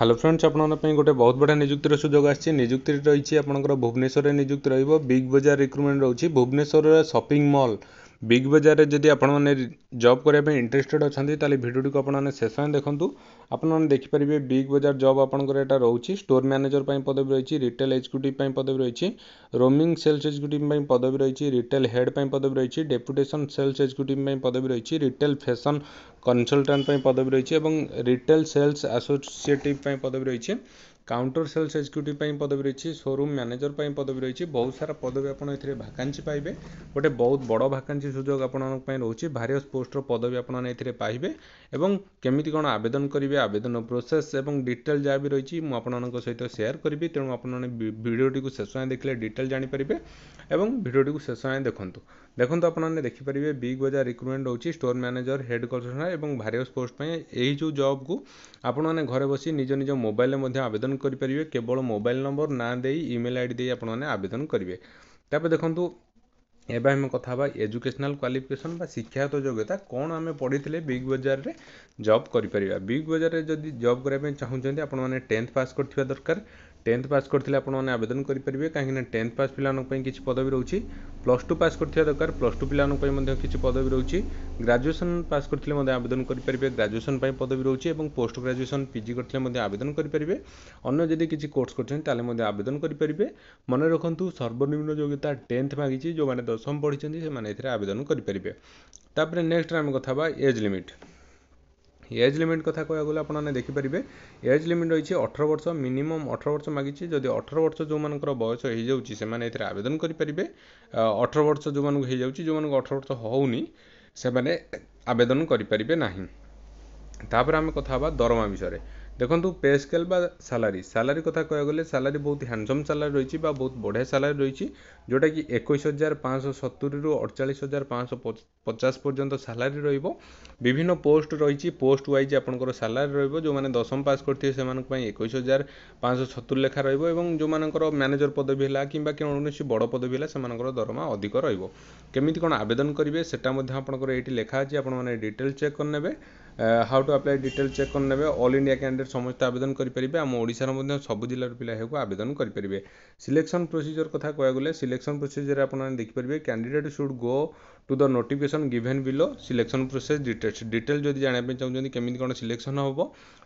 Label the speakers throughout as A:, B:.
A: Hello friends ଆପଣଙ୍କ ପାଇଁ ଗୋଟେ ବହୁତ ବଢ଼ିଆ ନିଯୁକ୍ତିର ସୁଯୋଗ ଆସିଛି ନିଯୁକ୍ତିଟି ରହିଛି ଆପଣଙ୍କର ଭୁବନେଶ୍ୱରରେ ନିଯୁକ୍ତି ରହିବ ବିଗ୍ ବଜାର ରିକ୍ରୁଟମେଣ୍ଟ ରହୁଛି ଭୁବନେଶ୍ୱରରେ ସପିଂ ମଲ୍ ବିଗ୍ ବଜାରରେ ଯଦି ଆପଣମାନେ ଜବ୍ କରିବା ପାଇଁ ଇଣ୍ଟରେଷ୍ଟେଡ଼୍ ଅଛନ୍ତି ତାହେଲେ ଭିଡ଼ିଓଟିକୁ ଆପଣମାନେ ଶେଷ ଯାଏଁ ଦେଖନ୍ତୁ ଆପଣମାନେ ଦେଖିପାରିବେ ବିଗ୍ ବଜାର ଜବ୍ ଆପଣଙ୍କର ଏଇଟା ରହୁଛି ଷ୍ଟୋର୍ ମ୍ୟାନେଜର ପାଇଁ ପଦବୀ ରହିଛି ରିଟେଲ୍ ଏକ୍ଜିକ୍ୟୁଟିଭ୍ ପାଇଁ ପଦବୀ ରହିଛି ରୋମିଂ ସେଲ୍ସ ଏକ୍ଜିକ୍ୟୁଟିଭ୍ ପାଇଁ ପଦବୀ ରହିଛି ରିଟେଲ୍ ହେଡ଼୍ ପାଇଁ ପଦବୀ ରହିଛି ଡେପୁଟେସନ୍ ସେଲ୍ସ ଏକ୍ଜିକ୍ୟୁଟିଭ୍ ପାଇଁ ପଦବୀ ରହିଛି ରିଟେଲ୍ ଫ୍ୟାସନ୍ କନସଲଟାଣ୍ଟ ପାଇଁ ପଦବୀ ରହିଛି ଏବଂ ରିଟେଲ୍ ସେଲ୍ସ ଆସୋସିଏଟିଭ୍ ପାଇଁ ପଦବୀ ରହିଛି କାଉଣ୍ଟର ସେଲ୍ସ ଏକ୍ଜିକ୍ୟୁଟିଭ୍ ପାଇଁ ପଦବୀ ରହିଛି ସୋରୁମ୍ ମ୍ୟାନେଜର୍ ପାଇଁ ପଦବୀ ରହିଛି ବହୁତ ସାରା ପଦବୀ ଆପଣ ଏଥିରେ ଭାକାନ୍ସି ପାଇବେ ଗୋଟେ ବହୁତ ବଡ଼ ଭାକାନ୍ସି ସୁଯୋଗ ଆପଣଙ୍କ ପାଇଁ ରହୁଛି ଭାରିଅସ୍ ପୋଷ୍ଟର ପଦବୀ ଆପଣମାନେ ଏଥିରେ ପାଇବେ ଏବଂ କେମିତି କ'ଣ ଆବେଦନ କରିବେ ଆବେଦନ ପ୍ରୋସେସ୍ ଏବଂ ଡିଟେଲ୍ ଯାହା ବି ରହିଛି ମୁଁ ଆପଣମାନଙ୍କ ସହିତ ସେୟାର କରିବି ତେଣୁ ଆପଣମାନେ ଭିଡ଼ିଓଟିକୁ ଶେଷ ଯାଏଁ ଦେଖିଲେ ଡିଟେଲ୍ ଜାଣିପାରିବେ ଏବଂ ଭିଡ଼ିଓଟିକୁ ଶେଷ ଯାଏଁ ଦେଖନ୍ତୁ ଦେଖନ୍ତୁ ଆପଣମାନେ ଦେଖିପାରିବେ ବିଗ୍ ବଜାର ରିକ୍ରୁଟମେଣ୍ଟ ରହୁଛି ଷ୍ଟୋର୍ ମ୍ୟାନେଜର୍ ହେଡ଼୍ କନସଲ୍ଟାଣ୍ଟ ଏବଂ ଭାରିଅସ୍ ପୋଷ୍ଟ ପାଇଁ ଏହି ଯେଉଁ ଜବ୍କୁ ଆପଣମାନେ ଘରେ ବସି ନିଜ ନିଜ ମୋବାଇଲ୍ରେ ମଧ୍ୟ ଆବେଦନ করি পারিবে কেৱল মোবাইল নম্বৰ না দেই ইমেইল আইডি দেই আপোন মানে আবেদন কৰিব। তাৰ পাৰ দেখনতো এবাৰ আমি কথাবা এডুকেশনাল কোৱালিফিকেশন বা শিক্ষাগত যোগ্যতা কোন আমি পঢ়ি থৈলে বিগ বজাৰৰে জব কৰি পারিবা। বিগ বজাৰৰে যদি জব কৰিবলৈ চাউচନ୍ତି আপোন মানে 10th পাছ কৰি থৈবা দরকার। টেন্থ পাস করে আপনার আবেদন করে পেয়ে কিন্তু টেন্থ পাস পিলাপাই কিছু পদবী রয়েছে প্লস টু পাস করে দরকার প্লস টু পিলাপাই কিছু পদবী রয়েছে গ্রাজুয়েসন পাস করে আবেদন করে পেয়ে গ্রাজুয়েসন পদবী রয়েছে এবং পোস্ট গ্রাজুয়েসন পিজি করে আবেদন করে পেয়ে অন্য যদি কিছু কোর্স করছেন তাহলে আবেদন করে পেয়ে মনে রাখতু সর্বনিম্ন যোগ্যতা টেন্থ মাগিছি যে মানে দশম পড়ছেন সে মানে আবেদন করে পেয়ে তাপরে নেক্সট আমি কথা হবা এজ লিমিট ଏଜ୍ ଲିମିଟ୍ କଥା କହିବାକୁ ଗଲେ ଆପଣମାନେ ଦେଖିପାରିବେ ଏଜ୍ ଲିମିଟ୍ ରହିଛି ଅଠର ବର୍ଷ ମିନିମମ୍ ଅଠର ବର୍ଷ ମାଗିଛି ଯଦି ଅଠର ବର୍ଷ ଯେଉଁମାନଙ୍କର ବୟସ ହୋଇଯାଉଛି ସେମାନେ ଏଥିରେ ଆବେଦନ କରିପାରିବେ ଅଠର ବର୍ଷ ଯେଉଁମାନଙ୍କୁ ହୋଇଯାଉଛି ଯେଉଁମାନଙ୍କୁ ଅଠର ବର୍ଷ ହେଉନି ସେମାନେ ଆବେଦନ କରିପାରିବେ ନାହିଁ ତାପରେ ଆମେ କଥା ହେବା ଦରମା ବିଷୟରେ ଦେଖନ୍ତୁ ପେ ସ୍କେଲ୍ ବା ସାଲାରୀ ସାଲାରୀ କଥା କହିବାକୁ ଗଲେ ସାଲାରୀ ବହୁତ ହ୍ୟାଣ୍ଡସମ୍ ସାଲାରୀ ରହିଛି ବା ବହୁତ ବଢ଼ିଆ ସାଲାରୀ ରହିଛି ଯେଉଁଟାକି ଏକୋଇଶ ହଜାର ପାଞ୍ଚଶହ ସତୁରିରୁ ଅଡ଼ଚାଳିଶ ହଜାର ପାଞ୍ଚଶହ ପଚାଶ ପର୍ଯ୍ୟନ୍ତ ସାଲାରୀ ରହିବ ବିଭିନ୍ନ ପୋଷ୍ଟ ରହିଛି ପୋଷ୍ଟ ୱାଇଜ୍ ଆପଣଙ୍କର ସାଲାରୀ ରହିବ ଯେଉଁମାନେ ଦଶମ ପାସ୍ କରିଥିବେ ସେମାନଙ୍କ ପାଇଁ ଏକୋଇଶ ହଜାର ପାଞ୍ଚଶହ ସତୁରି ଲେଖା ରହିବ ଏବଂ ଯେଉଁମାନଙ୍କର ମ୍ୟାନେଜର ପଦବୀ ହେଲା କିମ୍ବା କୌଣସି ବଡ଼ ପଦବୀ ହେଲା ସେମାନଙ୍କର ଦରମା ଅଧିକ ରହିବ କେମିତି କ'ଣ ଆବେଦନ କରିବେ ସେଟା ମଧ୍ୟ ଆପଣଙ୍କର ଏଇଠି ଲେଖା ଅଛି ଆପଣମାନେ ଡିଟେଲ୍ ଚେକ୍ କରିନେବେ how to apply detail check କରିନେବେ ଅଲ୍ ଇଣ୍ଡିଆ କ୍ୟାଣ୍ଡିଡ଼େଟ୍ ସମସ୍ତେ ଆବେଦନ କରିପାରିବେ ଆମ ଓଡ଼ିଶାର ମଧ୍ୟ ସବୁ ଜିଲ୍ଲାର ପିଲା ଏହାକୁ ଆବେଦନ କରିପାରିବେ ସିଲେକ୍ସନ୍ ପ୍ରୋସିଜିଓର କଥା କହିବାକୁ ଗଲେ ସିଲେକ୍ସନ୍ ପ୍ରୋସିଜିଓରରେ ଆପଣମାନେ ଦେଖିପାରିବେ candidate should go to the notification given below selection process details detail ଯଦି ଜାଣିବା ପାଇଁ ଚାହୁଁଛନ୍ତି କେମିତି କ'ଣ ସିଲେକ୍ସନ୍ ହେବ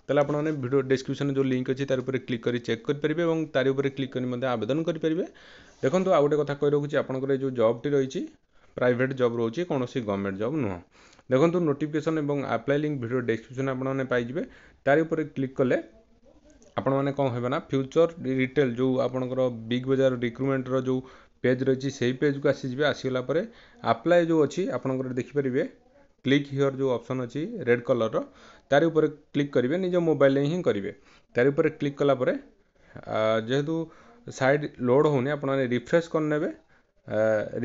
A: ତାହେଲେ ଆପଣମାନେ ଭିଡ଼ିଓ ଡେସ୍କ୍ରିପ୍ସନ୍ରେ ଯେଉଁ ଲିଙ୍କ୍ ଅଛି ତାରି ଉପରେ କ୍ଲିକ୍ କରି ଚେକ୍ କରିପାରିବେ ଏବଂ ତାରି ଉପରେ କ୍ଲିକ୍ କରି ମଧ୍ୟ ଆବେଦନ କରିପାରିବେ ଦେଖନ୍ତୁ ଆଉ ଗୋଟେ କଥା କହି ରଖୁଛି ଆପଣଙ୍କର ଏ ଯେଉଁ ଜବ୍ଟି ରହିଛି ପ୍ରାଇଭେଟ୍ ଜବ୍ ରହୁଛି କୌଣସି ଗଭର୍ଣ୍ଣମେଣ୍ଟ ଜବ୍ ନୁହଁ দেখুন নোটিফিকেসন এবং আপ্লাই লিঙ্ক ভিডিও ডেসক্রিপসন আপনার পাইবে তার উপরে ক্লিক কলে ଆପଣମାନେ କ'ଣ ହେବ ନା ଫ୍ୟୁଚର ରିଟେଲ୍ ଯେଉଁ ଆପଣଙ୍କର ବିଗ୍ ବଜାର ରିକ୍ରୁଟମେଣ୍ଟର ଯେଉଁ ପେଜ୍ ରହିଛି ସେଇ ପେଜ୍କୁ ଆସିଯିବେ ଆସିଗଲା ପରେ ଆପ୍ଲାଏ ଯେଉଁ ଅଛି ଆପଣଙ୍କର ଦେଖିପାରିବେ କ୍ଲିକ୍ ହିଅର୍ ଯେଉଁ ଅପସନ୍ ଅଛି ରେଡ଼୍ କଲର୍ର ତାରି ଉପରେ କ୍ଲିକ୍ କରିବେ ନିଜ ମୋବାଇଲରେ ହିଁ କରିବେ ତାରି ଉପରେ କ୍ଲିକ୍ କଲା ପରେ ଯେହେତୁ ସାଇଡ଼୍ ଲୋଡ଼୍ ହେଉନି ଆପଣମାନେ ରିଫ୍ରେଶ୍ କରିନେବେ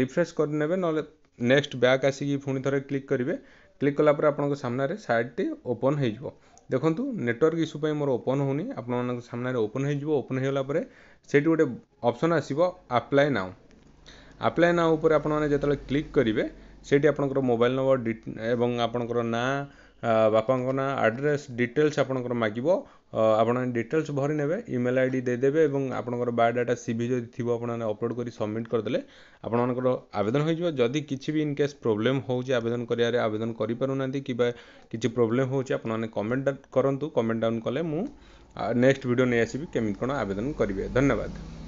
A: ରିଫ୍ରେଶ୍ କରିନେବେ ନହେଲେ ନେକ୍ସଟ ବ୍ୟାକ୍ ଆସିକି ପୁଣି ଥରେ କ୍ଲିକ୍ କରିବେ କ୍ଲିକ୍ କଲାପରେ ଆପଣଙ୍କ ସାମ୍ନାରେ ସାଇଟ୍ଟି ଓପନ୍ ହେଇଯିବ ଦେଖନ୍ତୁ ନେଟୱାର୍କ ଇସ୍ୟୁ ପାଇଁ ମୋର ଓପନ୍ ହେଉନି ଆପଣମାନଙ୍କ ସାମ୍ନାରେ ଓପନ୍ ହେଇଯିବ ଓପନ୍ ହେଇଗଲା ପରେ ସେଇଠି ଗୋଟେ ଅପସନ୍ ଆସିବ ଆପ୍ଲାଏ ନାଓ ଆପ୍ଲାଏ ନାଓ ଉପରେ ଆପଣମାନେ ଯେତେବେଳେ କ୍ଲିକ୍ କରିବେ ସେଇଠି ଆପଣଙ୍କର ମୋବାଇଲ୍ ନମ୍ବର ଏବଂ ଆପଣଙ୍କର ନାଁ আপোনাকোনা অ্যাড্রেস ডিটেইলস আপোনাকৰ মাগিব আপোনানে ডিটেইলস ভৰি নেবে ইমেইল আইডি দিদেবে এবং আপোনাকৰ বায়োডাটা সিভি যদি থিব আপোনানে আপলোড কৰি সাবমিট কৰিলে আপোনাকৰ আবেদন হৈ যাব যদি কিচিবি ইন কেস প্ৰবলেম হয় জি আবেদন কৰিয়ারে আবেদন কৰিব পৰু নাନ୍ତି কিবা কিচি প্ৰবলেম হয় আপোনানে কমেন্ট কৰন্তু কমেন্ট ডাউন কৰলে মই নেক্সট ভিডিঅ' নে আহিবি কেনেকৈ আবেদন কৰিবে ধন্যবাদ